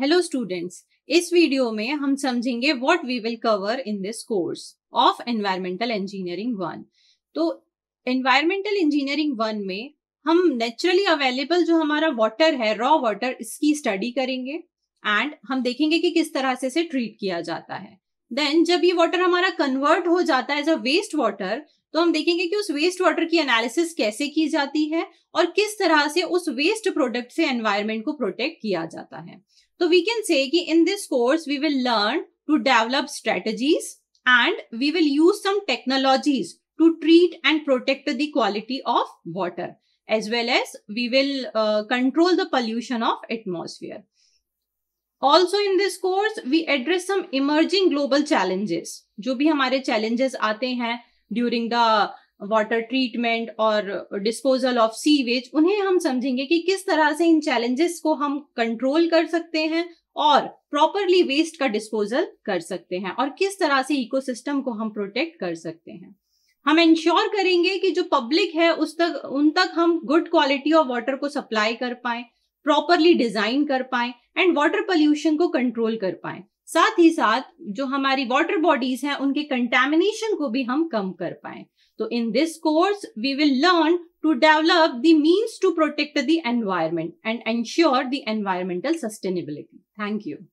hello students इस video में हम समझेंगे what we will cover in this course of environmental engineering one तो एनवायरमेंटल इंजीनियरिंग वन में हम नेचुरली अवेलेबल जो हमारा वाटर है रॉ वाटर इसकी स्टडी करेंगे एंड हम देखेंगे कि किस तरह से इसे ट्रीट किया जाता है देन जब ये वाटर हमारा कन्वर्ट हो जाता है एज अ वेस्ट वाटर तो हम देखेंगे कि उस वेस्ट वाटर की एनालिसिस कैसे की जाती है और किस तरह से उस वेस्ट प्रोडक्ट से एनवायरमेंट को प्रोटेक्ट किया जाता है तो वी कैन से कि in this course we will learn to develop strategies and we will use some technologies to treat and protect the quality of water as well as we will control the pollution of atmosphere also in this course we address some emerging global challenges जो भी हमारे challenges आते हैं during the water treatment और disposal of sewage उन्हें हम समझेंगे कि किस तरह से इन चैलेंजेस को हम कंट्रोल कर सकते हैं और प्रॉपरली वेस्ट का डिस्पोजल कर सकते हैं और किस तरह से इकोसिस्टम को हम प्रोटेक्ट कर सकते हैं हम इंश्योर करेंगे कि जो पब्लिक है उस तक उन तक हम गुड क्वालिटी ऑफ वाटर को सप्लाई कर पाए प्रॉपरली डिजाइन कर पाए एंड वाटर पॉल्यूशन को कंट्रोल कर पाए साथ ही साथ जो हमारी वाटर बॉडीज हैं उनके कंटेमिनेशन को भी हम कम कर पाए तो in this course we will learn to develop the means to protect the environment and ensure the environmental sustainability thank you